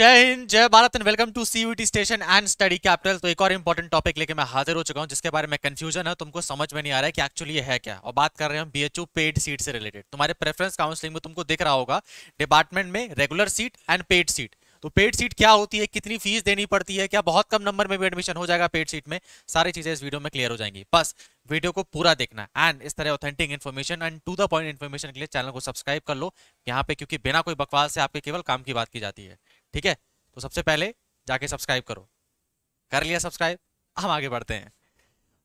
जय हिंद जय Bharat and welcome to CUET station and study capital तो एक और इंपॉर्टेंट टॉपिक लेके मैं हाजिर हो चुका हूँ जिसके बारे में कंफ्यूजन है तुमको समझ में नहीं आ रहा है कि एक्चुअली ये है क्या और बात कर रहे हैं हम बीएचयू पेड सीट से रिलेटेड तुम्हारे प्रेफरेंस काउंसिलिंग में तुमको दिख रहा होगा डिपार्टमेंट में regular seat and paid seat तो पेड सीट क्या होती है कितनी फीस देनी पड़ती है क्या बहुत कम नंबर में भी एडमिशन हो जाएगा पेड सीट में सारी चीजें इस वीडियो में क्लियर हो जाएंगी बस वीडियो को पूरा देखना एंड इस तरह authentic information and to the point information के लिए चैनल को सब्सक्राइब कर लो यहाँ पे क्योंकि बिना कोई बकवास से आपके केवल काम की बात की जाती है ठीक है तो सबसे पहले जाके सब्सक्राइब करो कर लिया सब्सक्राइब हम आगे बढ़ते हैं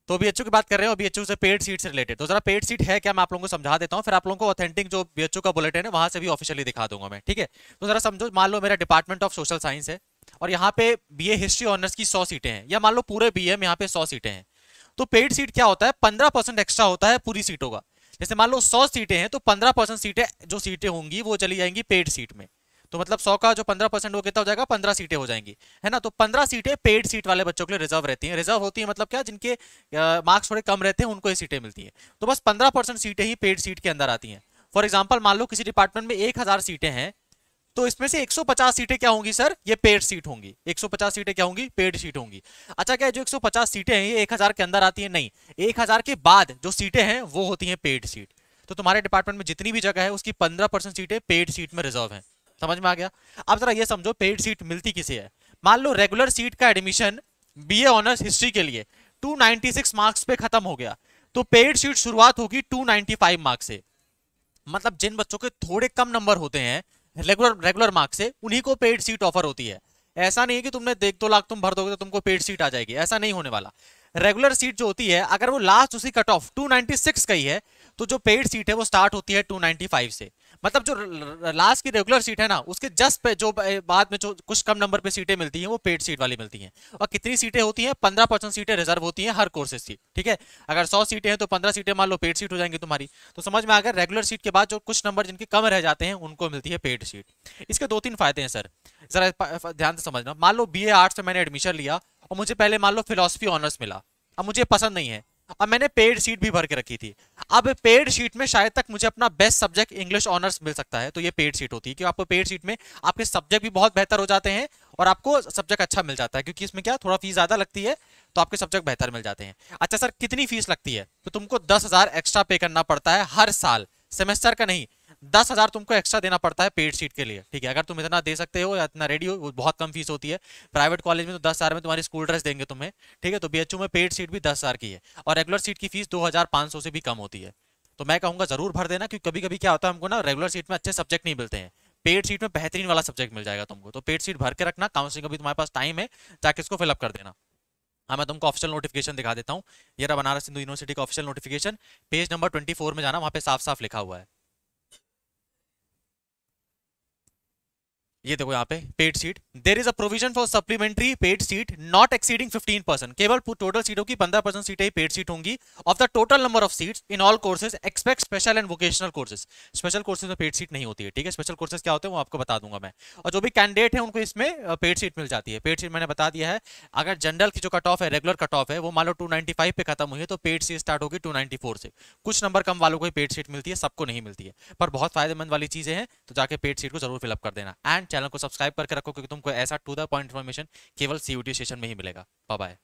तो बी एच की बात कर रहे हो बी से पेड सीट से रिलेटेड तो जरा पेड सीट है क्या मैं आप लोगों को समझा देता हूँ फिर आप लोगों को ऑथेंटिक जो बी का बुलेटिन है वहां से भी ऑफिशियली दिखा दूंगा मैं ठीक है तो जरा समझो मान लो मेरा डिपार्टमेंट ऑफ सोशल साइंस है और यहाँ पे बी हिस्ट्री ऑनर्स की सौ सीटें हैं या मान लो पूरे बी में यहाँ पे सौ सीटें हैं तो पेड सीट क्या होता है पंद्रह परसेंट एक्स्ट्रा होता है पूरी सीटों का जैसे मान लो सौ सीटें हैं तो पंद्रह परसेंट सीटें जो सीटें होंगी वो चली जाएंगी पेड सीट में तो मतलब सौ का जो पंद्रह परसेंट वो कितना हो जाएगा पंद्रह सीटें हो जाएंगी है ना तो पंद्रह सीटें पेड सीट वाले बच्चों के लिए रिजर्व रहती हैं रिजर्व होती है मतलब क्या जिनके मार्क्स थोड़े कम रहते हैं उनको ये सीटें मिलती हैं तो बस पंद्रह परसेंट सीटें ही पेड सीट के अंदर आती हैं फॉर एग्जाम्पल मान लो किसी डिपार्टमेंट में एक हजार सीटें हैं तो इसमें से 150 सीटें क्या होंगी सर ये पेड सीट होंगी 150 सीटें क्या होंगी पेड सीट होंगी अच्छा क्या जो 150 सीटें हैं ये 1000 के अंदर आती है नहीं 1000 के बाद जो सीटें हैं वो होती हैं पेड सीट तो तुम्हारे डिपार्टमेंट में जितनी भी जगह है उसकी 15 परसेंट सीटें पेड सीट में रिजर्व हैं समझ में आ गया अब जरा ये समझो पेड सीट मिलती किसे है मान लो रेगुलर सीट का एडमिशन बीए ऑनर्स हिस्ट्री के लिए 296 मार्क्स पे खत्म हो गया तो पेड सीट शुरुआत होगी 295 मार्क्स से मतलब जिन बच्चों के थोड़े कम नंबर होते हैं रेगुलर रेगुलर मार्क्स से उन्हीं को पेड सीट ऑफर होती है ऐसा नहीं है कि तुमने देख दो लाख तुम भर दोगे तो तुमको पेड सीट आ जाएगी ऐसा नहीं होने वाला रेगुलर सीट जो होती है अगर वो लास्ट उसी कट ऑफ 296 का ही है तो जो पेड सीट है वो स्टार्ट होती है 295 से मतलब जो लास्ट की रेगुलर सीट है ना उसके जस्ट पे जो बाद में जो कुछ कम नंबर पे सीटें मिलती हैं वो पेड सीट वाली मिलती हैं और कितनी सीटें होती हैं पंद्रह परसेंट सीटें रिजर्व होती हैं हर कोर्सेज की ठीक है अगर सौ सीटें हैं तो पंद्रह सीटें मान लो पेड सीट हो जाएंगी तुम्हारी तो समझ में आ गया रेगुलर सीट के बाद जो कुछ नंबर जिनके कम रह जाते हैं उनको मिलती है पेड सीट इसके दो तीन फायदे हैं सर जरा ध्यान से समझना मान लो बी ए आर्ट्स में मैंने एडमिशन लिया और मुझे पहले मान लो फिलोसफी ऑनर्स मिला अब मुझे पसंद नहीं है और मैंने पेड सीट भी भर के रखी थी अब पेड सीट में शायद तक मुझे अपना बेस्ट सब्जेक्ट इंग्लिश ऑनर्स मिल सकता है तो ये पेड सीट होती है क्योंकि आपको पेड सीट में आपके सब्जेक्ट भी बहुत बेहतर हो जाते हैं और आपको सब्जेक्ट अच्छा मिल जाता है क्योंकि इसमें क्या थोड़ा फीस ज़्यादा लगती है तो आपके सब्जेक्ट बेहतर मिल जाते हैं अच्छा सर कितनी फीस लगती है तो तुमको दस एक्स्ट्रा पे करना पड़ता है हर साल सेमेस्टर का नहीं दस हज़ार तुमको एक्स्ट्रा देना पड़ता है पेड सीट के लिए ठीक है अगर तुम इतना दे सकते हो या इतना रेडी हो वो बहुत कम फीस होती है प्राइवेट कॉलेज में तो दस हज़ार में तुम्हारी स्कूल ड्रेस देंगे तुम्हें ठीक है तो बी में पेड सीट भी दस हज़ार की है और रेगुलर सीट की फीस दो हज़ार पांच सौ से भी कम होती है तो मैं कहूँगा ज़रूर भर देना क्योंकि कभी कभी क्या होता है हमको ना रेगुलर सीट में अच्छे सब्जेक्ट नहीं मिलते हैं पेड सीट में बेहतरीन वाला सब्जेक्ट मिल जाएगा तुमको तो पेड सीट भर के रखना काउंसिलिंग का भी तुम्हारे पास टाइम है जाके इसको फिलअप कर देना हाँ मैं तुमको ऑफिशियल नोटिफिकेशन दिखा देता हूँ ये रहा बनारस हिंदू यूनिवर्सिटी का official notification page number twenty four में जाना वहाँ पे साफ साफ लिखा हुआ है ये देखो यहाँ पे paid seat there is a provision for supplementary paid seat not exceeding 15 percent केवल टोटल सीटों की 15 परसेंट सीटें ही पेड सीट होंगी of the total number of seats in all courses expect special and vocational courses special courses में paid seat नहीं होती है ठीक है स्पेशल कोर्सेज क्या होते हैं वो आपको बता दूंगा मैं और जो भी कैंडिडेट है उनको इसमें पेड सीट मिल जाती है पेड सीट मैंने बता दिया है अगर जनरल की जो कट ऑफ है रेगुलर कट ऑफ है वो मान लो टू पे खत्म हुई है तो पेड सीट स्टार्ट होगी टू से कुछ नंबर कम वालों को पेड सीट मिलती है सबको नहीं मिलती है पर बहुत फायदेमंद वाली चीजें हैं तो जाके पेड सीट को जरूर फिलअप कर देना एंड चैनल को सब्सक्राइब करके रखो क्योंकि तुमको ऐसा टू द पॉइंट इन्फॉर्मेशन केवल सी स्टेशन में ही मिलेगा बाय